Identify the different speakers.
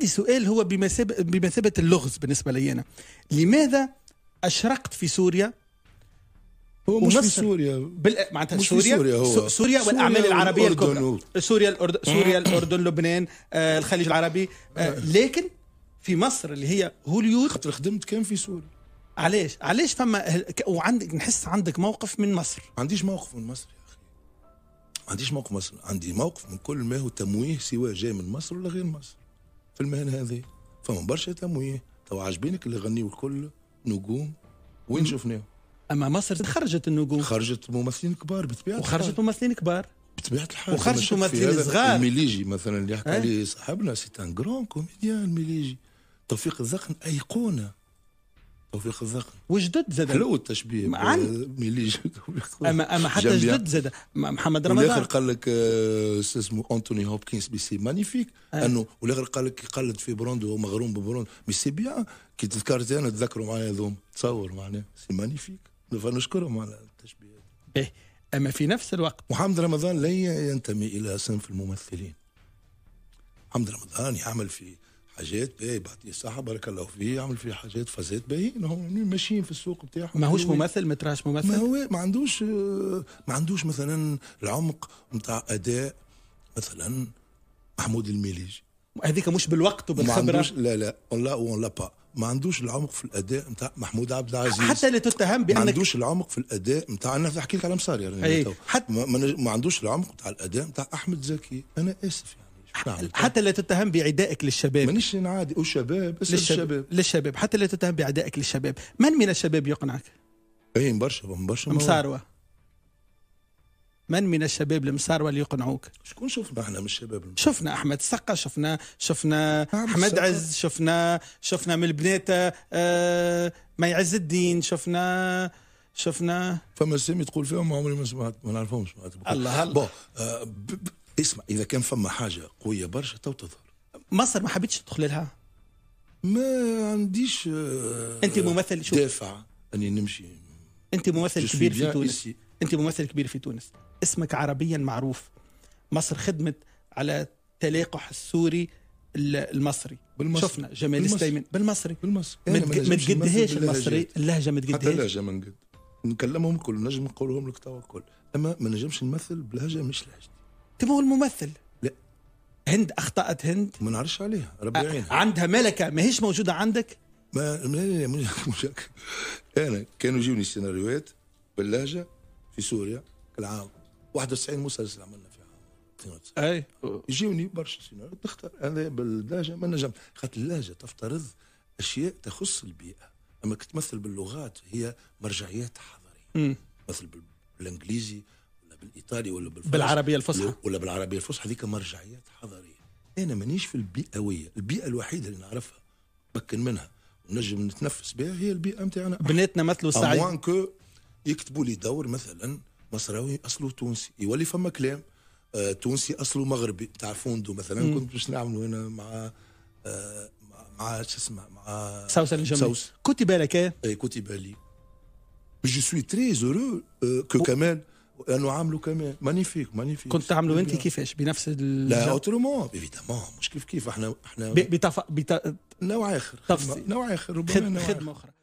Speaker 1: عندي سؤال هو بمثابة, بمثابة اللغز بالنسبة لي أنا لماذا أشرقت في سوريا هو مش في سوريا بال... معناتها سوريا سوريا, هو. سوريا والاعمال سوريا العربيه الكبرى و... سوريا الأرد... سوريا الاردن لبنان آه الخليج العربي آه،, آه لكن في مصر اللي هي هوليود خاطر خدمت كان في سوريا علاش علاش فما وعندك
Speaker 2: نحس عندك موقف من مصر ما عنديش موقف من مصر يا اخي ما عنديش موقف من مصر عندي موقف من كل ما هو تمويه سواء جاي من مصر ولا غير مصر في المهنه هذه فما برشا تمويه تو عاجبينك اللي غنيوا الكل نجوم وين شفناهم اما مصر خرجت النجوم خرجت ممثلين كبار بطبيعه وخرجت ممثلين كبار بطبيعه الحال وخرجت ممثلين صغار ميليجي مثلا اللي يحكي أه؟ عليه صاحبنا سي ان كرون كوميديان ميليجي توفيق الزقن ايقونه توفيق الزق وجدد زاد حلو التشبيه ملي اما اما حتى جدد زاد محمد رمضان والاخر قال لك آه، اسمه انتوني هوبكنز بي سي مانيفيك أه. انه والاخر قال لك يقلد في بروند وهو مغروم ببروند مي سي بيان كي تذكرت انا تذكروا معايا هذوما تصور معناها سي مانيفيك فنشكرهم على التشبيه به اما في نفس الوقت محمد رمضان لا ينتمي الى صنف الممثلين محمد رمضان يعمل في حاجات باهي بعطيه الصحة بارك الله فيه يعمل فيه حاجات فازات باهيين هم ماشيين في السوق بتاعهم ماهوش ممثل ما تراش ممثل ما هو ما عندوش ما عندوش مثلا العمق نتاع أداء مثلا محمود الميليجي هذيك مش بالوقت وبالخبرة لا لا اون لا اون لا با ما عندوش العمق في الاداء نتاع محمود عبد العزيز حتى
Speaker 1: لا تتهم بانك ما عندوش
Speaker 2: العمق في الاداء نتاع انا احكي لك على مصاري إيه، يعني حتى ما, ما عندوش العمق نتاع الاداء نتاع احمد زكي انا اسف يعني حتى لا تتهم بعدائك للشباب مانيش نعادي بس
Speaker 1: للشباب للشباب حتى لا تتهم بعدائك للشباب من من الشباب يقنعك؟
Speaker 2: اي برشا برشا مصاروة
Speaker 1: من من الشباب المصاروة اللي يقنعوك
Speaker 2: شكون شفنا احنا من الشباب
Speaker 1: المصاروة. شفنا احمد سقا شفنا شفنا احمد عز شفنا شفنا من البنات آه ما يعز الدين شفنا
Speaker 2: شفنا فما سامي تقول فيهم عمري ما سمعت ما نعرفهمش الله الله اسمع اذا كان فما حاجه قويه برشا تو تظهر مصر ما حبيتش تدخل لها ما عنديش آه، انت ممثل شو دافع اني نمشي
Speaker 1: انت ممثل كبير في تونس إسي. انت ممثل كبير في تونس اسمك عربيا معروف مصر خدمت على التلاقح السوري المصري بالمصر. شفنا جمال السليمان بالمصري بالمصري ما تقدهاش المصري اللهجه ما تقدهاش حتى اللهجه
Speaker 2: ما نقد نكلمهم الكل نجم نقولهم لك توا الكل اما ما نجمش نمثل بلهجه مش لهجتي هو الممثل لا هند اخطات هند ما نعرفش عليها ربي يعينها عندها ملكه ماهيش موجوده عندك ما لا لا انا كانوا يجوني سيناريوهات باللهجه في سوريا العام 91 مسلسل عملنا في عام 92 اي يجوني برشا سيناريو تختار انا باللهجه ما نجم خاطر اللهجه تفترض اشياء تخص البيئه اما تمثل باللغات هي مرجعيات حضاريه مثل بالانجليزي بالايطالي ولا بالفرنسي بالعربيه الفصحى ولا بالعربيه الفصحى هذيك مرجعيات حضاريه انا مانيش في البيئويه البيئه الوحيده اللي نعرفها بكن منها ونجم نتنفس بها هي البيئه نتاعنا بناتنا مثلوا السعيد اوان كو يكتبوا لي دور مثلا مصراوي اصله تونسي يولي فما كلام آه تونسي اصله مغربي تاع فوندو مثلا مم. كنت باش نعملوا هنا مع آه مع شو اسمه مع سوسه الجمل سوس كتب لك ايه, إيه، كتب لي جو سوي تري زورو كو كمان لانه عامله كمان مانيفيك مانيفيك كنت تعملوا انت كيفاش
Speaker 1: بنفس ال... لا اوترومون
Speaker 2: ايفيدامون مش كيف كيف احنا احنا بتف... بت...
Speaker 1: نوع اخر تفصيل نوع اخر ربما خد... نوع خدمه اخرى